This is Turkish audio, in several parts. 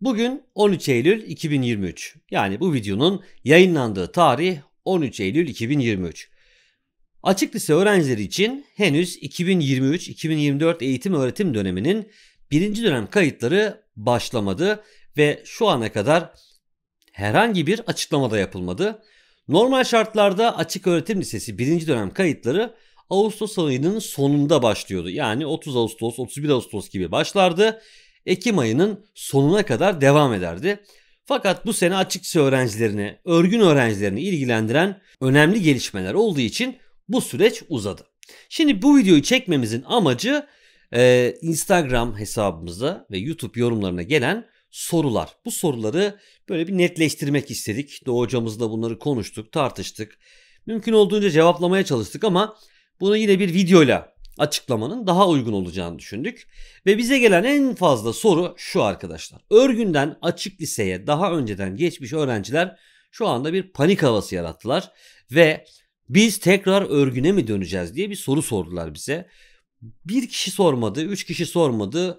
Bugün 13 Eylül 2023. Yani bu videonun yayınlandığı tarih 13 Eylül 2023. Açık lise öğrencileri için henüz 2023-2024 eğitim öğretim döneminin birinci dönem kayıtları başlamadı ve şu ana kadar herhangi bir açıklamada yapılmadı. Normal şartlarda açık öğretim lisesi birinci dönem kayıtları Ağustos ayının sonunda başlıyordu. Yani 30 Ağustos, 31 Ağustos gibi başlardı. Ekim ayının sonuna kadar devam ederdi. Fakat bu sene açıkça öğrencilerini, örgün öğrencilerini ilgilendiren önemli gelişmeler olduğu için bu süreç uzadı. Şimdi bu videoyu çekmemizin amacı e, Instagram hesabımıza ve YouTube yorumlarına gelen sorular. Bu soruları böyle bir netleştirmek istedik. Doğu hocamızla bunları konuştuk, tartıştık. Mümkün olduğunca cevaplamaya çalıştık ama bunu yine bir videoyla açıklamanın daha uygun olacağını düşündük. Ve bize gelen en fazla soru şu arkadaşlar. Örgünden açık liseye daha önceden geçmiş öğrenciler şu anda bir panik havası yarattılar ve biz tekrar örgüne mi döneceğiz diye bir soru sordular bize. Bir kişi sormadı, üç kişi sormadı.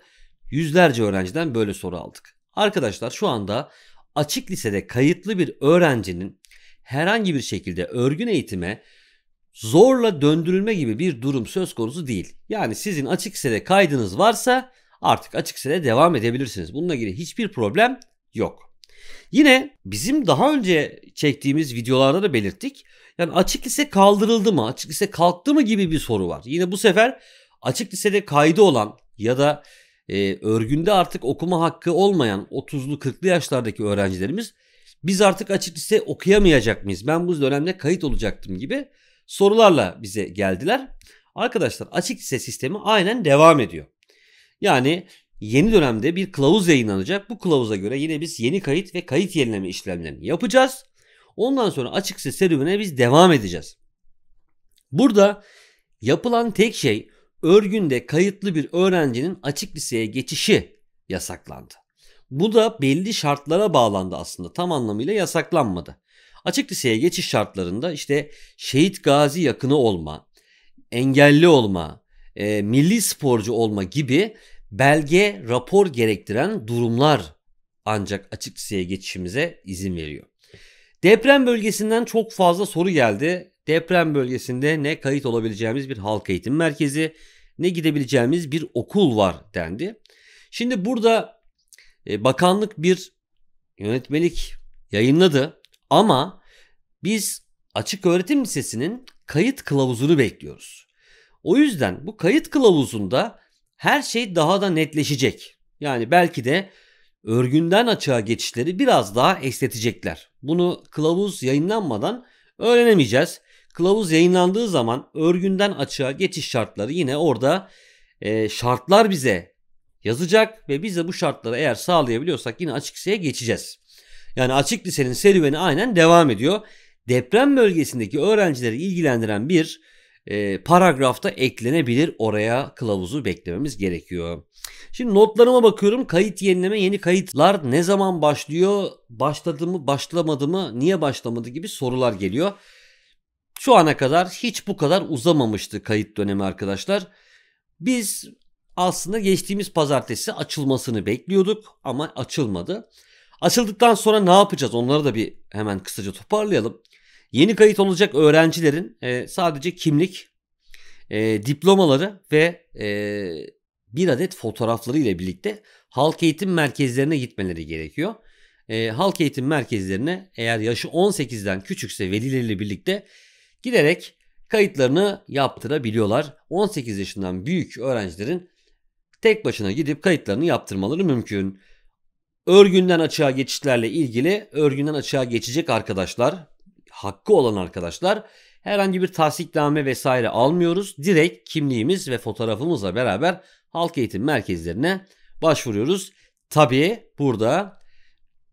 Yüzlerce öğrenciden böyle soru aldık. Arkadaşlar şu anda açık lisede kayıtlı bir öğrencinin herhangi bir şekilde örgün eğitime zorla döndürülme gibi bir durum söz konusu değil. Yani sizin açık sitede kaydınız varsa artık açık sitede devam edebilirsiniz. Bununla ilgili hiçbir problem yok. Yine bizim daha önce çektiğimiz videolarda da belirttik. Yani açık lise kaldırıldı mı, açık lise kalktı mı gibi bir soru var. Yine bu sefer açık lisede kaydı olan ya da e, örgünde artık okuma hakkı olmayan 30'lu 40'lı yaşlardaki öğrencilerimiz biz artık açık lise okuyamayacak mıyız? Ben bu dönemde kayıt olacaktım gibi sorularla bize geldiler. Arkadaşlar açık lise sistemi aynen devam ediyor. Yani yeni dönemde bir kılavuz yayınlanacak. Bu kılavuza göre yine biz yeni kayıt ve kayıt yenileme işlemlerini yapacağız. Ondan sonra açık lise serüvene biz devam edeceğiz. Burada yapılan tek şey örgünde kayıtlı bir öğrencinin açık liseye geçişi yasaklandı. Bu da belli şartlara bağlandı aslında tam anlamıyla yasaklanmadı. Açık liseye geçiş şartlarında işte şehit gazi yakını olma, engelli olma, e, milli sporcu olma gibi belge, rapor gerektiren durumlar ancak açık liseye geçişimize izin veriyor. Deprem bölgesinden çok fazla soru geldi. Deprem bölgesinde ne kayıt olabileceğimiz bir halk eğitim merkezi ne gidebileceğimiz bir okul var dendi. Şimdi burada e, bakanlık bir yönetmelik yayınladı. Ama biz açık öğretim lisesinin kayıt kılavuzunu bekliyoruz. O yüzden bu kayıt kılavuzunda her şey daha da netleşecek. Yani belki de örgünden açığa geçişleri biraz daha esnetecekler. Bunu kılavuz yayınlanmadan öğrenemeyeceğiz. Kılavuz yayınlandığı zaman örgünden açığa geçiş şartları yine orada e, şartlar bize yazacak ve biz de bu şartları eğer sağlayabiliyorsak yine açık liseye geçeceğiz. Yani açık lisenin serüveni aynen devam ediyor. Deprem bölgesindeki öğrencileri ilgilendiren bir e, paragrafta eklenebilir. Oraya kılavuzu beklememiz gerekiyor. Şimdi notlarıma bakıyorum. Kayıt yenileme, yeni kayıtlar ne zaman başlıyor? Başladı mı, başlamadı mı, niye başlamadı gibi sorular geliyor. Şu ana kadar hiç bu kadar uzamamıştı kayıt dönemi arkadaşlar. Biz aslında geçtiğimiz pazartesi açılmasını bekliyorduk ama açılmadı. Açıldıktan sonra ne yapacağız onları da bir hemen kısaca toparlayalım. Yeni kayıt olacak öğrencilerin e, sadece kimlik, e, diplomaları ve e, bir adet fotoğrafları ile birlikte halk eğitim merkezlerine gitmeleri gerekiyor. E, halk eğitim merkezlerine eğer yaşı 18'den küçükse velileriyle birlikte giderek kayıtlarını yaptırabiliyorlar. 18 yaşından büyük öğrencilerin tek başına gidip kayıtlarını yaptırmaları mümkün. Örgünden açığa geçişlerle ilgili örgünden açığa geçecek arkadaşlar, hakkı olan arkadaşlar herhangi bir tasdikname vesaire almıyoruz. Direkt kimliğimiz ve fotoğrafımızla beraber halk eğitim merkezlerine başvuruyoruz. Tabii burada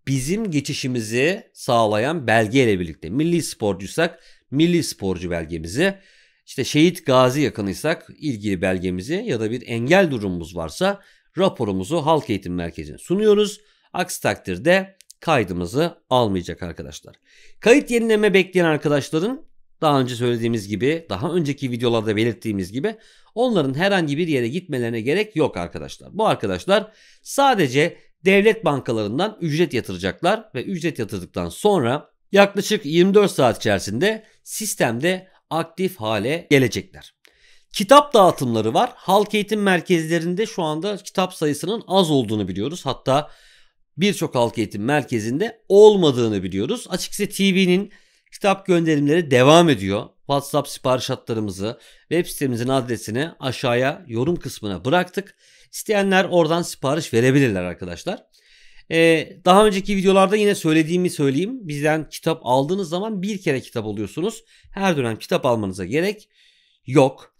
bizim geçişimizi sağlayan belge ile birlikte milli sporcuysak milli sporcu belgemizi işte şehit gazi yakınıysak ilgili belgemizi ya da bir engel durumumuz varsa raporumuzu halk eğitim merkezine sunuyoruz. Aksi takdirde kaydımızı almayacak arkadaşlar. Kayıt yenileme bekleyen arkadaşların daha önce söylediğimiz gibi, daha önceki videolarda belirttiğimiz gibi onların herhangi bir yere gitmelerine gerek yok arkadaşlar. Bu arkadaşlar sadece devlet bankalarından ücret yatıracaklar ve ücret yatırdıktan sonra yaklaşık 24 saat içerisinde sistemde aktif hale gelecekler. Kitap dağıtımları var. Halk eğitim merkezlerinde şu anda kitap sayısının az olduğunu biliyoruz. Hatta birçok halk eğitim merkezinde olmadığını biliyoruz. Açıkçası TV'nin kitap gönderimleri devam ediyor. WhatsApp sipariş hatlarımızı, web sitemizin adresini aşağıya yorum kısmına bıraktık. İsteyenler oradan sipariş verebilirler arkadaşlar. Ee, daha önceki videolarda yine söylediğimi söyleyeyim. Bizden kitap aldığınız zaman bir kere kitap alıyorsunuz. Her dönem kitap almanıza gerek yok.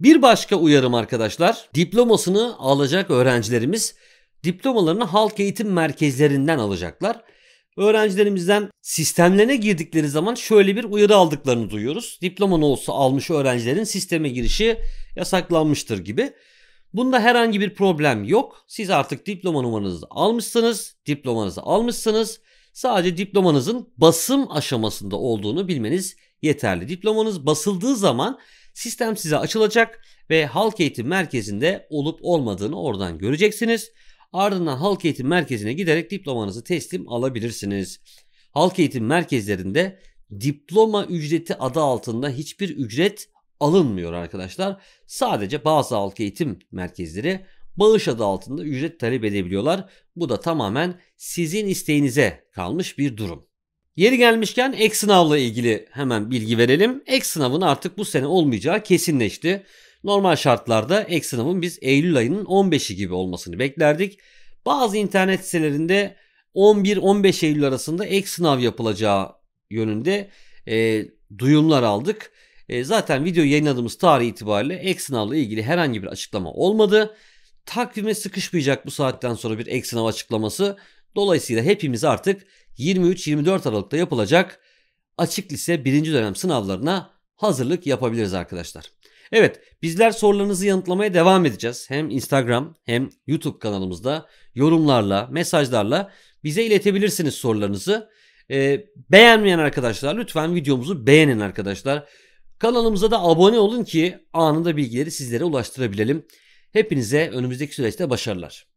Bir başka uyarım arkadaşlar. Diplomasını alacak öğrencilerimiz diplomalarını halk eğitim merkezlerinden alacaklar. Öğrencilerimizden sistemlerine girdikleri zaman şöyle bir uyarı aldıklarını duyuyoruz. Diploman olsa almış öğrencilerin sisteme girişi yasaklanmıştır gibi. Bunda herhangi bir problem yok. Siz artık diploma numaranızı almışsınız, diplomanızı almışsınız. Sadece diplomanızın basım aşamasında olduğunu bilmeniz yeterli. Diplomanız basıldığı zaman sistem size açılacak ve halk eğitim merkezinde olup olmadığını oradan göreceksiniz. Ardından halk eğitim merkezine giderek diplomanızı teslim alabilirsiniz. Halk eğitim merkezlerinde diploma ücreti adı altında hiçbir ücret alınmıyor arkadaşlar. Sadece bazı halk eğitim merkezleri bağış adı altında ücret talep edebiliyorlar. Bu da tamamen sizin isteğinize kalmış bir durum. Yeri gelmişken ek sınavla ilgili hemen bilgi verelim. Ek sınavın artık bu sene olmayacağı kesinleşti. Normal şartlarda ek sınavın biz Eylül ayının 15'i gibi olmasını beklerdik. Bazı internet sitelerinde 11-15 Eylül arasında ek sınav yapılacağı yönünde e, duyumlar aldık. E, zaten video yayınladığımız tarih itibariyle ek sınavla ilgili herhangi bir açıklama olmadı. Takvime sıkışmayacak bu saatten sonra bir ek sınav açıklaması. Dolayısıyla hepimiz artık 23-24 Aralık'ta yapılacak açık lise 1. dönem sınavlarına hazırlık yapabiliriz arkadaşlar. Evet bizler sorularınızı yanıtlamaya devam edeceğiz. Hem Instagram hem YouTube kanalımızda yorumlarla, mesajlarla bize iletebilirsiniz sorularınızı. Ee, beğenmeyen arkadaşlar lütfen videomuzu beğenin arkadaşlar. Kanalımıza da abone olun ki anında bilgileri sizlere ulaştırabilelim. Hepinize önümüzdeki süreçte başarılar.